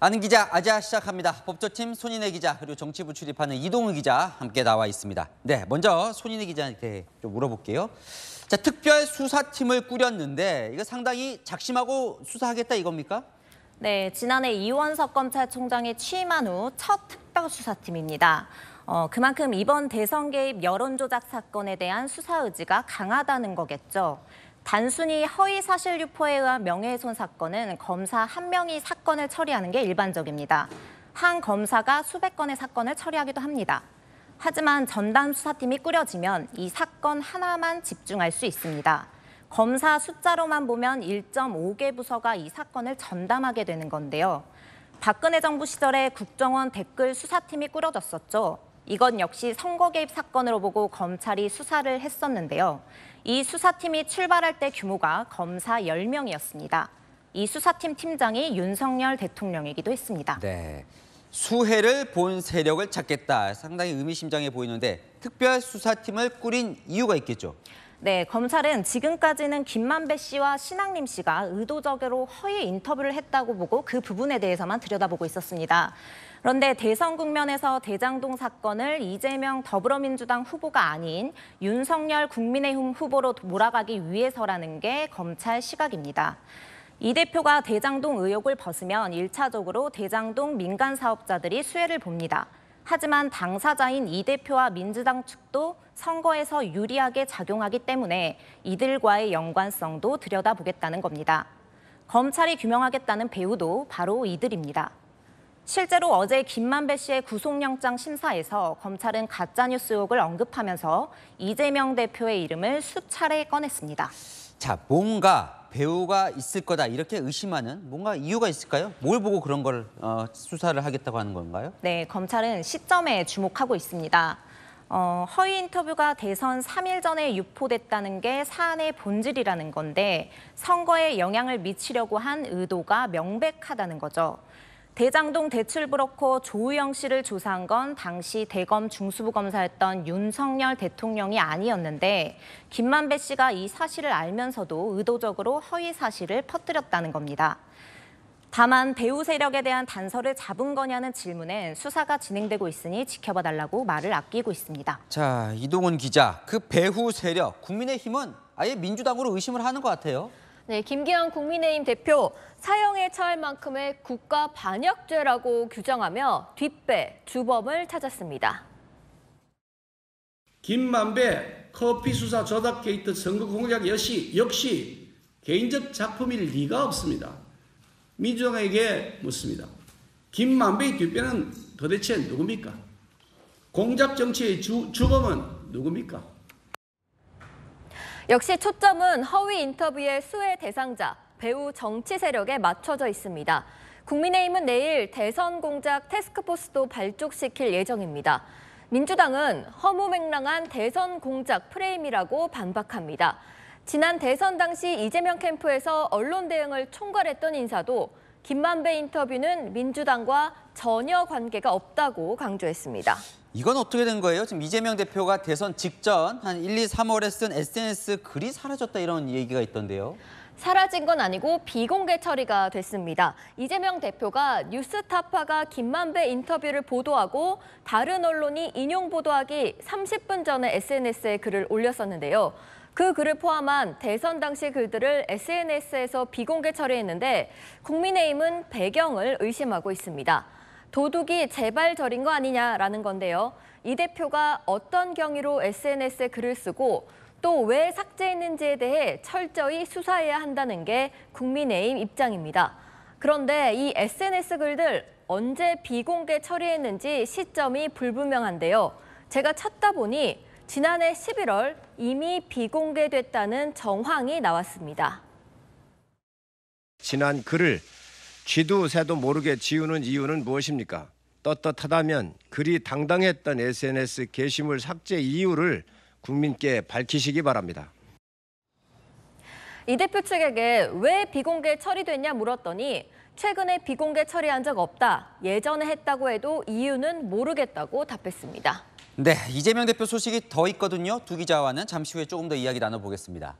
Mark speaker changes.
Speaker 1: 아는 기자 아자 시작합니다. 법조팀 손인혜 기자 그리고 정치부 출입하는 이동우 기자 함께 나와 있습니다. 네, 먼저 손인혜 기자한테 좀 물어볼게요. 자, 특별 수사팀을 꾸렸는데
Speaker 2: 이거 상당히 작심하고 수사하겠다 이겁니까? 네, 지난해 이원석 검찰총장이 취임한 후 첫 특별 수사팀입니다. 어, 그만큼 이번 대선 개입 여론조작 사건에 대한 수사 의지가 강하다는 거겠죠. 단순히 허위 사실 유포에 의한 명예훼손 사건은 검사 한 명이 사건을 처리하는 게 일반적입니다. 한 검사가 수백 건의 사건을 처리하기도 합니다. 하지만 전담 수사팀이 꾸려지면 이 사건 하나만 집중할 수 있습니다. 검사 숫자로만 보면 1.5개 부서가 이 사건을 전담하게 되는 건데요. 박근혜 정부 시절에 국정원 댓글 수사팀이 꾸려졌었죠. 이건 역시 선거 개입 사건으로 보고 검찰이 수사를 했었는데요. 이 수사팀이 출발할 때 규모가 검사 10명이었습니다. 이 수사팀 팀장이 윤석열 대통령이기도 했습니다. 네.
Speaker 1: 수혜를 본 세력을 찾겠다. 상당히 의미심장해 보이는데 특별수사팀을 꾸린 이유가 있겠죠?
Speaker 2: 네, 검찰은 지금까지는 김만배 씨와 신학림 씨가 의도적으로 허위 인터뷰를 했다고 보고 그 부분에 대해서만 들여다보고 있었습니다. 그런데 대선 국면에서 대장동 사건을 이재명 더불어민주당 후보가 아닌 윤석열 국민의힘 후보로 몰아가기 위해서라는 게 검찰 시각입니다. 이 대표가 대장동 의혹을 벗으면 1차적으로 대장동 민간 사업자들이 수혜를 봅니다. 하지만 당사자인 이 대표와 민주당 측도 선거에서 유리하게 작용하기 때문에 이들과의 연관성도 들여다보겠다는 겁니다. 검찰이 규명하겠다는 배우도 바로 이들입니다. 실제로 어제 김만배 씨의 구속영장 심사에서 검찰은 가짜뉴스 욕을 언급하면서 이재명 대표의 이름을 수차례 꺼냈습니다.
Speaker 1: 자, 뭔가 배우가 있을 거다 이렇게 의심하는 뭔가 이유가 있을까요? 뭘 보고 그런 걸 어, 수사를 하겠다고 하는 건가요?
Speaker 2: 네, 검찰은 시점에 주목하고 있습니다. 어, 허위 인터뷰가 대선 3일 전에 유포됐다는 게 사안의 본질이라는 건데 선거에 영향을 미치려고 한 의도가 명백하다는 거죠. 대장동 대출 브로커 조우영 씨를 조사한 건 당시 대검 중수부검사였던 윤석열 대통령이 아니었는데 김만배 씨가 이 사실을 알면서도 의도적으로 허위 사실을 퍼뜨렸다는 겁니다. 다만 배우 세력에 대한 단서를 잡은 거냐는 질문에 수사가 진행되고 있으니 지켜봐 달라고 말을 아끼고 있습니다.
Speaker 1: 자, 이동훈 기자, 그 배후 세력, 국민의힘은 아예 민주당으로 의심을 하는 것 같아요.
Speaker 3: 네, 김기현 국민의힘 대표 사형에 처할 만큼의 국가 반역죄라고 규정하며 뒷배 주범을 찾았습니다.
Speaker 1: 김만배 커피 수사 조작 게이트 선거 공작 역시 역시 개인적 작품일 리가 없습니다. 민주당에게 묻습니다. 김만배의 뒷배는 도대체 누굽니까? 공작 정치의 주, 주범은
Speaker 3: 누굽니까? 역시 초점은 허위 인터뷰의 수혜 대상자, 배우 정치 세력에 맞춰져 있습니다. 국민의힘은 내일 대선 공작 테스크포스도 발족시킬 예정입니다. 민주당은 허무맹랑한 대선 공작 프레임이라고 반박합니다. 지난 대선 당시 이재명 캠프에서 언론 대응을 총괄했던 인사도 김만배 인터뷰는 민주당과 전혀 관계가 없다고 강조했습니다.
Speaker 1: 이건 어떻게 된 거예요? 지금 이재명 대표가 대선 직전 한 1, 2, 3월에 쓴 SNS 글이 사라졌다 이런 얘기가 있던데요.
Speaker 3: 사라진 건 아니고 비공개 처리가 됐습니다. 이재명 대표가 뉴스타파가 김만배 인터뷰를 보도하고 다른 언론이 인용 보도하기 30분 전에 SNS에 글을 올렸었는데요. 그 글을 포함한 대선 당시 글들을 SNS에서 비공개 처리했는데 국민의힘은 배경을 의심하고 있습니다. 도둑이 재발 저린 거 아니냐라는 건데요. 이 대표가 어떤 경위로 SNS에 글을 쓰고 또 왜 삭제했는지에 대해 철저히 수사해야 한다는 게 국민의힘 입장입니다. 그런데 이 SNS 글들 언제 비공개 처리했는지 시점이 불분명한데요. 제가 찾다 보니 지난해 11월 이미 비공개됐다는 정황이 나왔습니다. 지난 글을 쥐도 새도 모르게 지우는 이유는 무엇입니까? 떳떳하다면 글이 당당했던 SNS 게시물 삭제 이유를 국민께 밝히시기 바랍니다. 이 대표 측에게 왜 비공개 처리됐냐 물었더니 최근에 비공개 처리한 적 없다, 예전에 했다고 해도 이유는 모르겠다고 답했습니다.
Speaker 1: 네, 이재명 대표 소식이 더 있거든요. 두 기자와는 잠시 후에 조금 더 이야기 나눠보겠습니다.